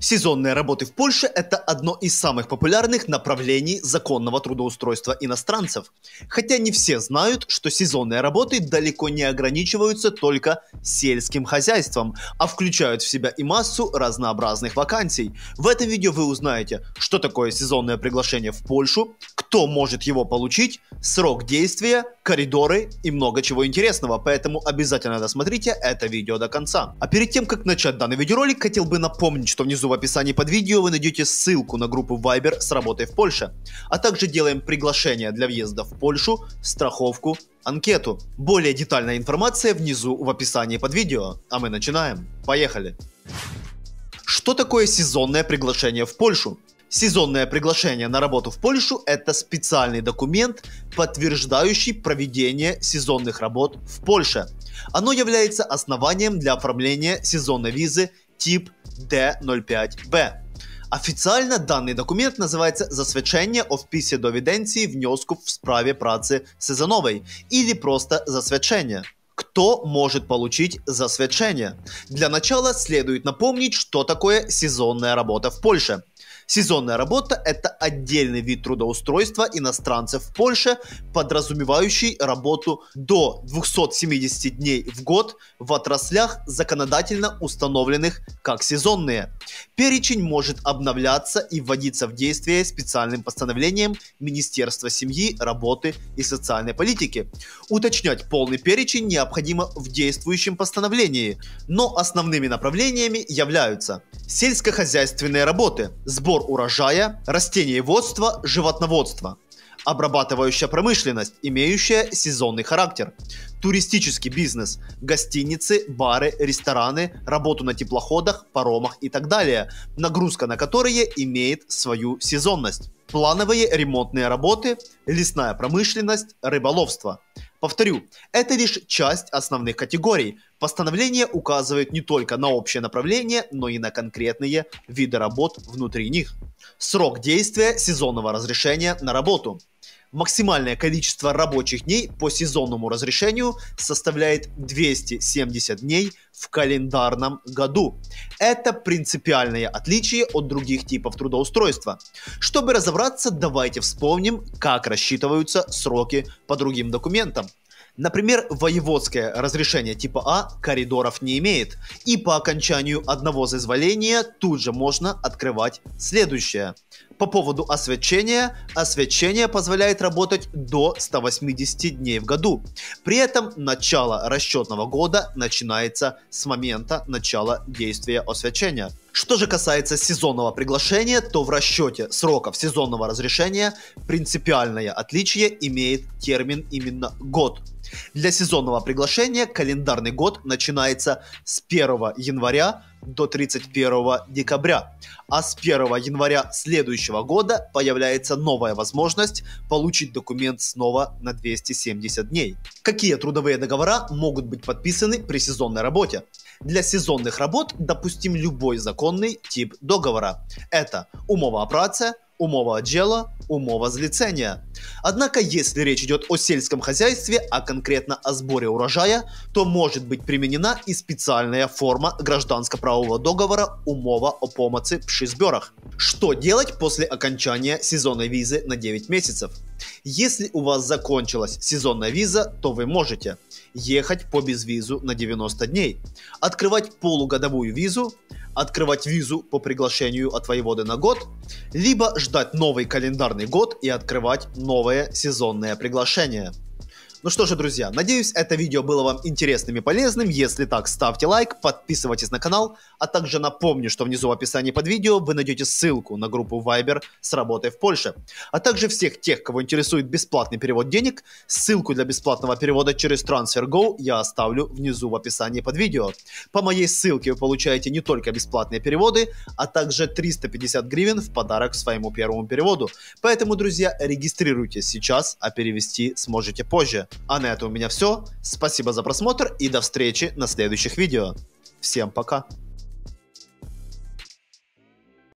Сезонные работы в Польше – это одно из самых популярных направлений законного трудоустройства иностранцев. Хотя не все знают, что сезонные работы далеко не ограничиваются только сельским хозяйством, а включают в себя и массу разнообразных вакансий. В этом видео вы узнаете, что такое сезонное приглашение в Польшу, кто может его получить, срок действия – коридоры и много чего интересного, поэтому обязательно досмотрите это видео до конца. А перед тем, как начать данный видеоролик, хотел бы напомнить, что внизу в описании под видео вы найдете ссылку на группу Viber с работой в Польше, а также делаем приглашение для въезда в Польшу, страховку, анкету. Более детальная информация внизу в описании под видео. А мы начинаем. Поехали! Что такое сезонное приглашение в Польшу? Сезонное приглашение на работу в Польшу – это специальный документ, подтверждающий проведение сезонных работ в Польше. Оно является основанием для оформления сезонной визы тип D05B. Официально данный документ называется засвідчення о вписі до віденції внеску в справі праці сезоновой» или просто засвідчення. Кто может получить засвідчення? Для начала следует напомнить, что такое сезонная работа в Польше – Сезонная работа – это отдельный вид трудоустройства иностранцев в Польше, подразумевающий работу до 270 дней в год в отраслях, законодательно установленных как сезонные. Перечень может обновляться и вводиться в действие специальным постановлением Министерства семьи, работы и социальной политики. Уточнять полный перечень необходимо в действующем постановлении, но основными направлениями являются сельскохозяйственные работы, сбор сбор урожая, растениеводство, животноводство обрабатывающая промышленность, имеющая сезонный характер, туристический бизнес, гостиницы, бары, рестораны, работу на теплоходах, паромах и так далее, нагрузка на которые имеет свою сезонность, плановые ремонтные работы, лесная промышленность, рыболовство – Повторю, это лишь часть основных категорий. Постановление указывает не только на общее направление, но и на конкретные виды работ внутри них. Срок действия сезонного разрешения на работу. Максимальное количество рабочих дней по сезонному разрешению составляет 270 дней в календарном году. Это принципиальное отличие от других типов трудоустройства. Чтобы разобраться, давайте вспомним, как рассчитываются сроки по другим документам. Например, воеводское разрешение типа А коридоров не имеет, и по окончанию одного зазволения тут же можно открывать следующее по поводу освещения, освещение позволяет работать до 180 дней в году. При этом начало расчетного года начинается с момента начала действия освещения. Что же касается сезонного приглашения, то в расчете сроков сезонного разрешения принципиальное отличие имеет термин именно год. Для сезонного приглашения календарный год начинается с 1 января до 31 декабря. А с 1 января следующего года появляется новая возможность получить документ снова на 270 дней. Какие трудовые договора могут быть подписаны при сезонной работе? Для сезонных работ допустим любой закон законний тип договора. Это умова о праце, умова о дело, умова злицения. Однако, если речь идет о сельском хозяйстве, а конкретно о сборе урожая, то может быть применена и специальная форма гражданско-правового договора умова о помощи при сборах. Что делать после окончания сезонной визы на 9 месяцев? Если у вас закончилась сезонная виза, то вы можете ехать по безвизу на 90 дней, открывать полугодовую визу, открывать визу по приглашению от воеводы на год, либо ждать новый календарный год и открывать новое сезонное приглашение – ну что же, друзья, надеюсь, это видео было вам интересным и полезным. Если так, ставьте лайк, подписывайтесь на канал, а также напомню, что внизу в описании под видео вы найдете ссылку на группу Viber с работой в Польше, а также всех тех, кого интересует бесплатный перевод денег, ссылку для бесплатного перевода через TransferGo я оставлю внизу в описании под видео. По моей ссылке вы получаете не только бесплатные переводы, а также 350 гривен в подарок своему первому переводу. Поэтому, друзья, регистрируйтесь сейчас, а перевести сможете позже. А на этом у меня все. Спасибо за просмотр и до встречи на следующих видео. Всем пока.